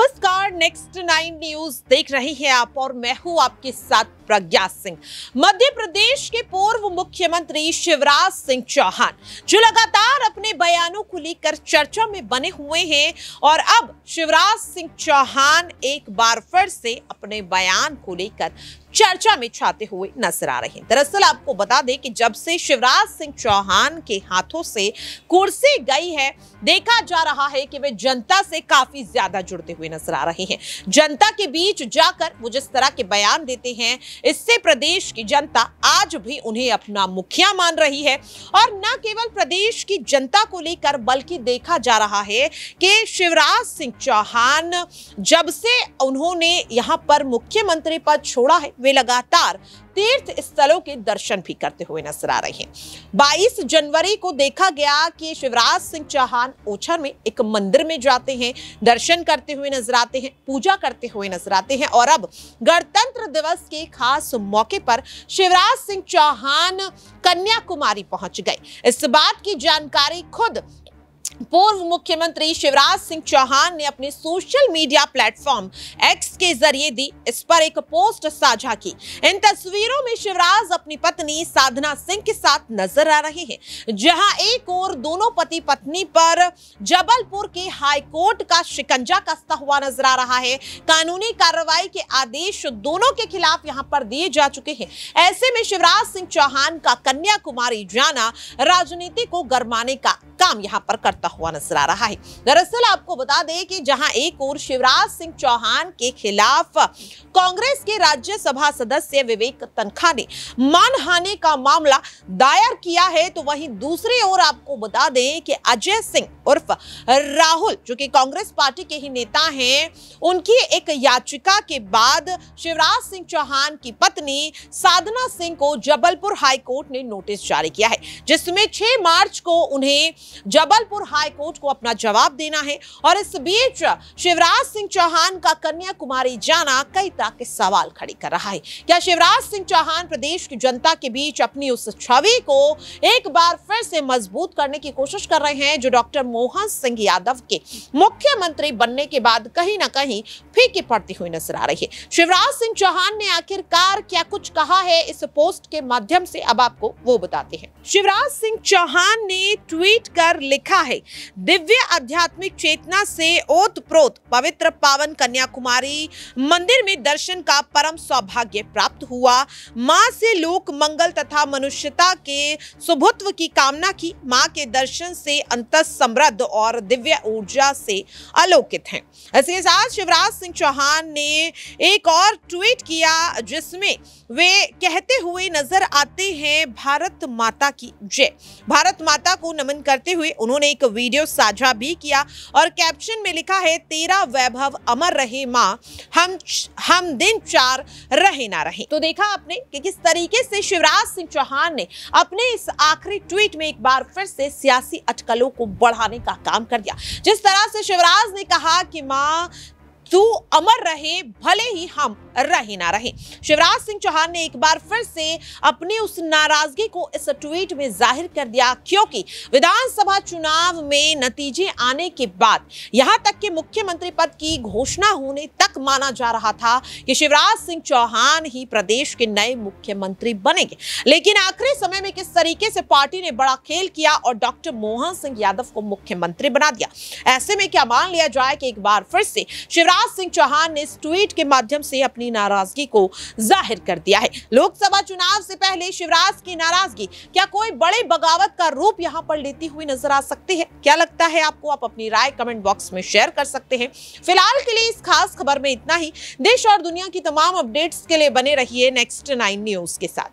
नमस्कार next nine news देख रहे हैं आप और मैं हूं आपके साथ प्रज्ञा सिंह मध्य प्रदेश के पूर्व मुख्यमंत्री शिवराज सिंह चौहान जो लगातार अपने बयानों को लेकर चर्चा में बने हुए हैं और अब शिवराज सिंह चौहान एक बार फिर से अपने बयान को लेकर चर्चा में छाते हुए नजर आ रहे हैं दरअसल आपको बता दें कि जब से शिवराज सिंह चौहान के हाथों से कुर्सी गई है देखा जा रहा है कि वे जनता से काफी ज्यादा जुड़ते हुए नजर आ रहे हैं जनता के बीच जाकर वो जिस तरह के बयान देते हैं इससे प्रदेश की जनता आज भी उन्हें अपना मुखिया मान रही है और न केवल प्रदेश की जनता को लेकर बल्कि देखा जा रहा है कि शिवराज सिंह चौहान जब से उन्होंने यहाँ पर मुख्यमंत्री पद छोड़ा है वे लगातार तीर्थ स्थलों के दर्शन भी करते हुए नजर आ रहे हैं 22 जनवरी को देखा गया कि शिवराज सिंह चौहान ओछर में एक मंदिर में जाते हैं दर्शन करते हुए नजर आते हैं पूजा करते हुए नजर आते हैं और अब गणतंत्र दिवस के खास मौके पर शिवराज सिंह चौहान कन्याकुमारी पहुंच गए इस बात की जानकारी खुद पूर्व मुख्यमंत्री शिवराज सिंह चौहान ने अपने सोशल मीडिया प्लेटफॉर्म एक्स के जरिए दी इस पर एक पोस्ट साझा की इन तस्वीरों में शिवराज अपनी पत्नी साधना सिंह के साथ नजर आ रहे हैं जहां एक और दोनों पति पत्नी पर जबलपुर के हाईकोर्ट का शिकंजा कसता हुआ नजर आ रहा है कानूनी कार्रवाई के आदेश दोनों के खिलाफ यहाँ पर दिए जा चुके हैं ऐसे में शिवराज सिंह चौहान का कन्याकुमारी जाना राजनीति को गरमाने का काम यहाँ पर कर करता हुआ नजर आ रहा है दरअसल आपको बता दें कि जहां एक ओर शिवराज सिंह चौहान के खिलाफ कांग्रेस के राज्यसभा सदस्य विवेक तनखा ने मानहानि का मामला दायर किया है तो वहीं दूसरी ओर आपको बता दें कि अजय सिंह उर्फ राहुल जो कि कांग्रेस पार्टी के ही नेता हैं उनकी एक याचिका के बाद शिवराज सिंह चौहान की पत्नी साधना सिंह को जबलपुर हाईकोर्ट ने नोटिस जारी किया है जिसमें 6 मार्च को उन्हें जबलपुर जयपुर हाई कोर्ट को अपना जवाब देना है और इस बीच शिवराज सिंह चौहान का कन्या कुमारी जाना कई तरह के सवाल खड़े कर रहा है क्या शिवराज सिंह चौहान प्रदेश की जनता के बीच अपनी उस छवि को एक बार फिर से मजबूत करने की कोशिश कर रहे हैं जो डॉक्टर मोहन सिंह यादव के मुख्यमंत्री बनने के बाद कहीं ना कहीं फीकी पड़ती हुई नजर आ रही है शिवराज सिंह चौहान ने आखिरकार क्या कुछ कहा है इस पोस्ट के माध्यम से अब आपको वो बताते हैं शिवराज सिंह चौहान ने ट्वीट कर लिखा है दिव्य आध्यात्मिक चेतना से ओत प्रोत पवित्र पावन कन्याकुमारी मंदिर में दर्शन का परम सौभाग्य प्राप्त हुआ माँ से लोक मंगल तथा मनुष्यता के सुभुत्व की कामना की माँ के दर्शन से अंत समृद्ध और दिव्य ऊर्जा से अलोकित हैं इसके साथ शिवराज सिंह चौहान ने एक और ट्वीट किया जिसमें वे कहते हुए नजर आते हैं भारत माता की जय भारत माता को नमन करते हुए उन्होंने एक वीडियो साझा भी किया और कैप्शन में लिखा है तेरा वैभव अमर रहे माँ हम हम दिन चार रहे ना रहे तो देखा आपने कि किस तरीके से शिवराज सिंह चौहान ने अपने इस आखिरी ट्वीट में एक बार फिर से सियासी अटकलों को बढ़ाने का काम कर दिया जिस तरह से शिवराज ने कहा कि माँ तू अमर रहे भले ही हम रहे ना रहे शिवराज सिंह चौहान ने एक बार फिर से अपनी उस नाराजगी को इस ट्वीट में जाहिर कर दिया क्योंकि विधानसभा चुनाव में नतीजे आने के बाद यहां तक कि मुख्यमंत्री पद की घोषणा होने तक माना जा रहा था कि शिवराज सिंह चौहान ही प्रदेश के नए मुख्यमंत्री बनेंगे लेकिन आखिरी समय में किस तरीके से पार्टी ने बड़ा खेल किया और डॉक्टर मोहन सिंह यादव को मुख्यमंत्री बना दिया ऐसे में क्या मान लिया जाए कि एक बार फिर से शिवराज शिवराज सिंह चौहान ने इस ट्वीट के माध्यम से अपनी नाराजगी को जाहिर कर दिया है लोकसभा चुनाव से पहले शिवराज की नाराजगी क्या कोई बड़े बगावत का रूप यहाँ पर लेती हुई नजर आ सकती है क्या लगता है आपको आप अपनी राय कमेंट बॉक्स में शेयर कर सकते हैं फिलहाल के लिए इस खास खबर में इतना ही देश और दुनिया की तमाम अपडेट्स के लिए बने रहिए नेक्स्ट नाइन न्यूज के साथ